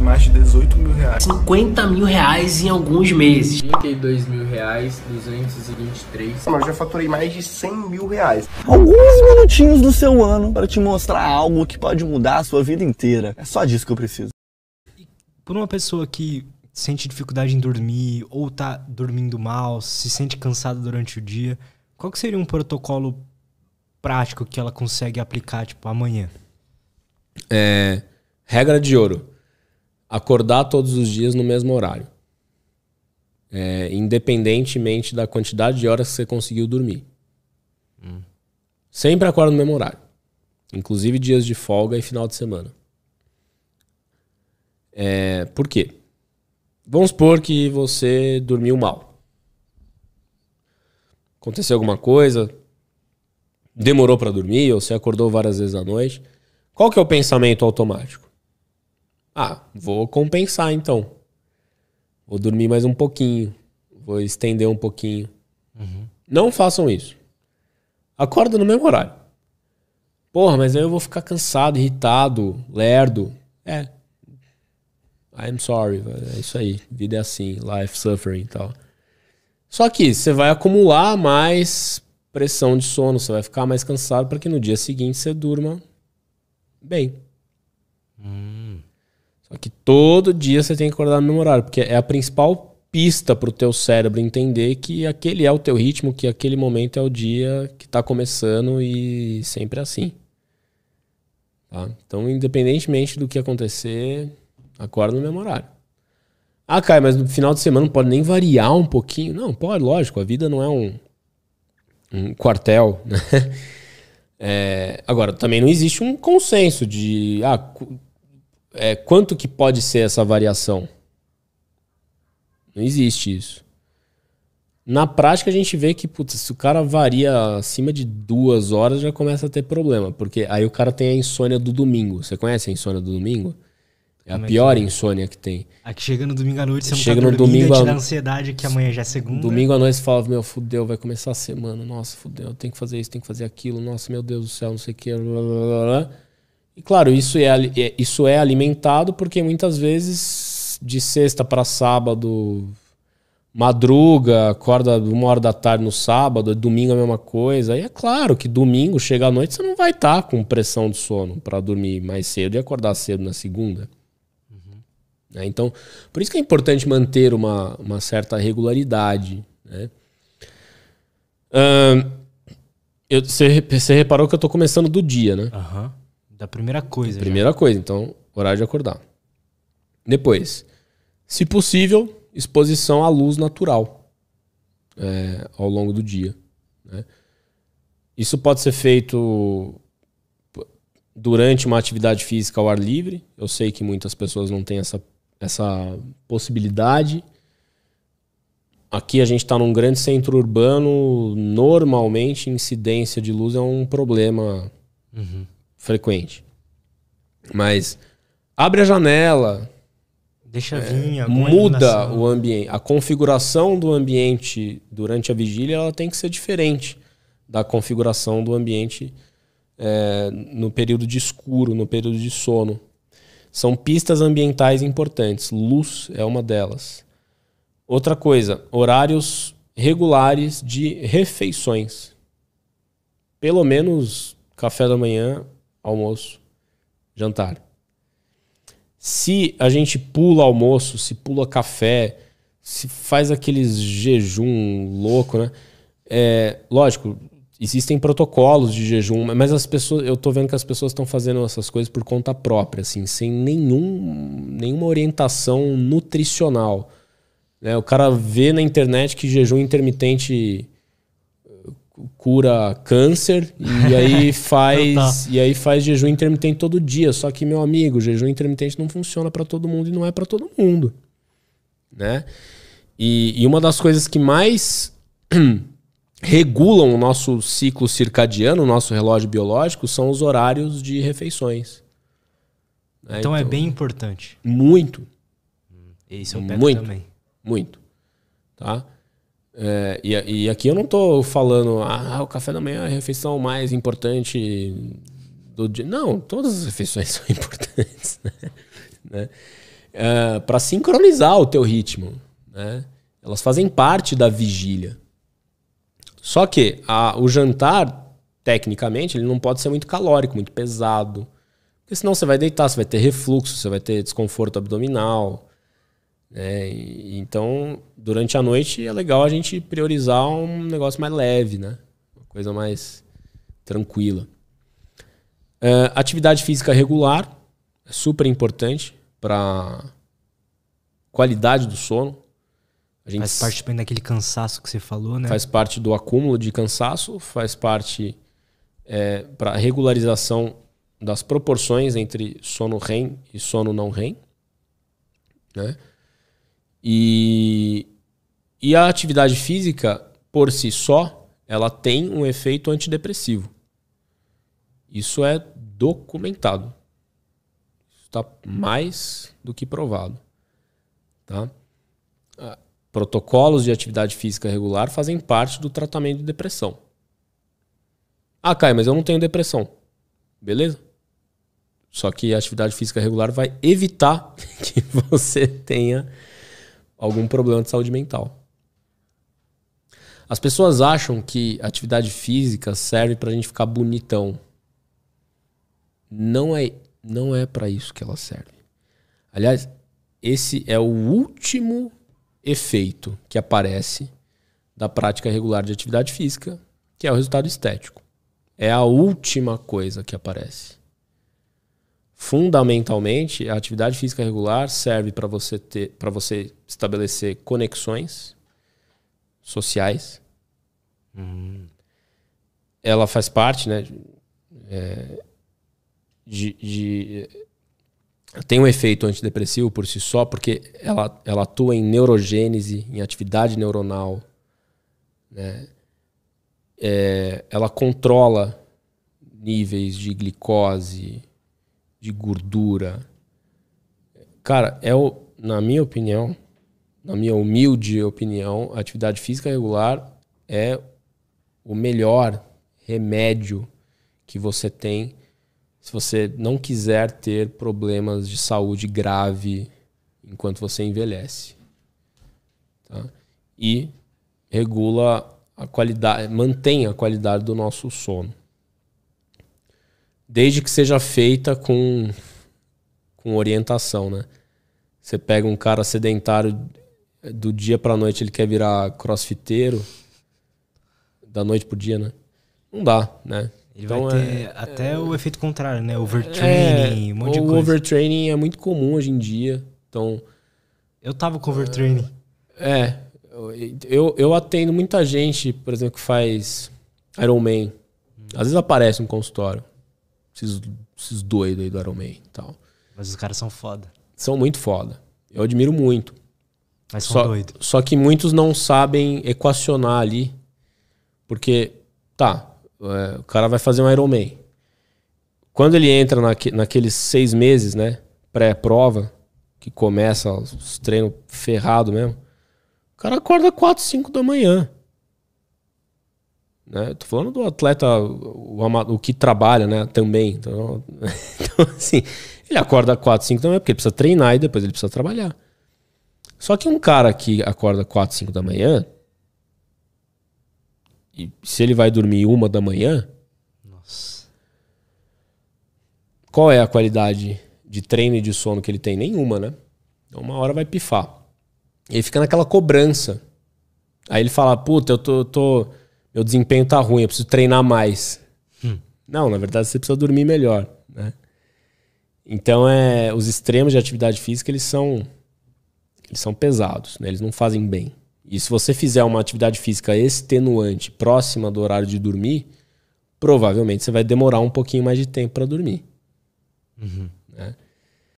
de mais de 18 mil reais. 50 mil reais em alguns meses. 32 mil reais, 223. Mano, eu já faturei mais de 100 mil reais. Alguns minutinhos do seu ano para te mostrar algo que pode mudar a sua vida inteira. É só disso que eu preciso. Por uma pessoa que sente dificuldade em dormir ou tá dormindo mal, se sente cansada durante o dia, qual que seria um protocolo prático que ela consegue aplicar tipo amanhã? É, regra de ouro acordar todos os dias no mesmo horário. É, independentemente da quantidade de horas que você conseguiu dormir. Hum. Sempre acorda no mesmo horário. Inclusive dias de folga e final de semana. É, por quê? Vamos supor que você dormiu mal. Aconteceu alguma coisa, demorou para dormir, ou você acordou várias vezes à noite. Qual que é o pensamento automático? Ah, vou compensar então. Vou dormir mais um pouquinho. Vou estender um pouquinho. Uhum. Não façam isso. Acorda no mesmo horário. Porra, mas aí eu vou ficar cansado, irritado, lerdo. É. I'm sorry. É isso aí. Vida é assim. Life suffering e tal. Só que você vai acumular mais pressão de sono, você vai ficar mais cansado para que no dia seguinte você durma bem. Hum. Só é que todo dia você tem que acordar no mesmo horário, porque é a principal pista para o teu cérebro entender que aquele é o teu ritmo, que aquele momento é o dia que está começando e sempre é assim. Tá? Então, independentemente do que acontecer, acorda no mesmo horário. Ah, Caio, mas no final de semana não pode nem variar um pouquinho? Não, pode, lógico, a vida não é um, um quartel. Né? É, agora, também não existe um consenso de ah, é, quanto que pode ser essa variação? Não existe isso. Na prática, a gente vê que, putz, se o cara varia acima de duas horas, já começa a ter problema. Porque aí o cara tem a insônia do domingo. Você conhece a insônia do domingo? É a Como é pior é? insônia que tem. Aqui chega no domingo à noite, você chega não tá no domingo é a ansiedade que amanhã já é segunda. Domingo à noite você fala, meu, fudeu, vai começar a semana. Nossa, fudeu, tem que fazer isso, tem que fazer aquilo. Nossa, meu Deus do céu, não sei o que. Blá, blá, blá. E claro, isso é, é, isso é alimentado porque muitas vezes de sexta para sábado, madruga, acorda uma hora da tarde no sábado, domingo é a mesma coisa. E é claro que domingo, chega à noite, você não vai estar tá com pressão do sono para dormir mais cedo e acordar cedo na segunda. Uhum. É, então, por isso que é importante manter uma, uma certa regularidade. Né? eu, você, você reparou que eu estou começando do dia, né? Aham. Uhum. Da primeira coisa. Da primeira já. coisa, então, horário de acordar. Depois, se possível, exposição à luz natural é, ao longo do dia. Né? Isso pode ser feito durante uma atividade física ao ar livre. Eu sei que muitas pessoas não têm essa, essa possibilidade. Aqui a gente está num grande centro urbano. Normalmente, incidência de luz é um problema uhum frequente. Mas abre a janela. Deixa vir. É, muda o ambiente. A configuração do ambiente durante a vigília ela tem que ser diferente da configuração do ambiente é, no período de escuro, no período de sono. São pistas ambientais importantes. Luz é uma delas. Outra coisa, horários regulares de refeições. Pelo menos café da manhã, almoço, jantar. Se a gente pula almoço, se pula café, se faz aqueles jejum louco, né? É, lógico, existem protocolos de jejum, mas as pessoas, eu tô vendo que as pessoas estão fazendo essas coisas por conta própria, assim, sem nenhum, nenhuma orientação nutricional. É, O cara vê na internet que jejum intermitente cura câncer e aí faz tá. e aí faz jejum intermitente todo dia. Só que meu amigo, jejum intermitente não funciona para todo mundo e não é para todo mundo, né? E, e, uma das coisas que mais regulam o nosso ciclo circadiano, o nosso relógio biológico, são os horários de refeições. Né? Então, é então, é bem importante. Muito. Isso hum, eu pego muito, também. Muito. Tá? É, e, e, aqui eu não estou falando, ah, o café da manhã é a refeição mais importante do dia. Não, todas as refeições são importantes, né? né? É, para sincronizar o teu ritmo, né? Elas fazem parte da vigília. Só que a, o jantar, tecnicamente, ele não pode ser muito calórico, muito pesado. Porque senão você vai deitar, você vai ter refluxo, você vai ter desconforto abdominal, né? E, então, durante a noite é legal a gente priorizar um negócio mais leve, né? Uma coisa mais tranquila. Uh, atividade física regular é super importante para qualidade do sono. A gente faz parte também daquele cansaço que você falou, né? Faz parte do acúmulo de cansaço, faz parte é, para regularização das proporções entre sono REM e sono não REM, né? E, e a atividade física, por si só, ela tem um efeito antidepressivo. Isso é documentado. Está mais do que provado. Tá? Ah, protocolos de atividade física regular fazem parte do tratamento de depressão. Ah, Caio, mas eu não tenho depressão. Beleza? Só que a atividade física regular vai evitar que você tenha algum problema de saúde mental. As pessoas acham que atividade física serve para a gente ficar bonitão. Não é, não é para isso que ela serve. Aliás, esse é o último efeito que aparece da prática regular de atividade física, que é o resultado estético. É a última coisa que aparece fundamentalmente, a atividade física regular serve para você ter, para você estabelecer conexões sociais. Ela faz parte, né? É, de, de, tem um efeito antidepressivo por si só, porque ela, ela atua em neurogênese, em atividade neuronal, né? É, ela controla níveis de glicose, de gordura. Cara, é o, na minha opinião, na minha humilde opinião, a atividade física regular é o melhor remédio que você tem se você não quiser ter problemas de saúde grave enquanto você envelhece. Tá? E regula a qualidade, mantém a qualidade do nosso sono desde que seja feita com, com orientação, né? Você pega um cara sedentário do dia para noite, ele quer virar crossfiteiro, da noite pro dia, né? Não dá, né? Ele então, vai ter é, até é, o efeito contrário, né? É, overtraining, é, um monte de coisa. O overtraining é muito comum hoje em dia. Então. Eu tava com overtraining. É. Eu, eu atendo muita gente, por exemplo, que faz Ironman. Às vezes aparece no consultório esses, esses doidos aí do Iron Man e tal. Mas os caras são foda. São muito foda. Eu admiro muito. Mas são só, doidos. Só que muitos não sabem equacionar ali. Porque, tá, é, o cara vai fazer um Iron Man. Quando ele entra naque, naqueles seis meses, né? Pré-prova, que começa os treinos ferrado mesmo. O cara acorda 4, 5 da manhã. Né? Tô falando do atleta, o, o que trabalha, né? Também. Então, então, assim, ele acorda 4, 5 da manhã, porque ele precisa treinar e depois ele precisa trabalhar. Só que um cara que acorda 4, 5 da manhã, e se ele vai dormir uma da manhã, Nossa. qual é a qualidade de treino e de sono que ele tem? Nenhuma, né? Então uma hora vai pifar. Ele fica naquela cobrança. Aí ele fala, puta, eu tô, tô meu desempenho tá ruim, eu preciso treinar mais. Hum. Não, na verdade você precisa dormir melhor, né? Então é, os extremos de atividade física eles são eles são pesados, né? eles não fazem bem. E se você fizer uma atividade física extenuante próxima do horário de dormir, provavelmente você vai demorar um pouquinho mais de tempo para dormir. Uhum. Né?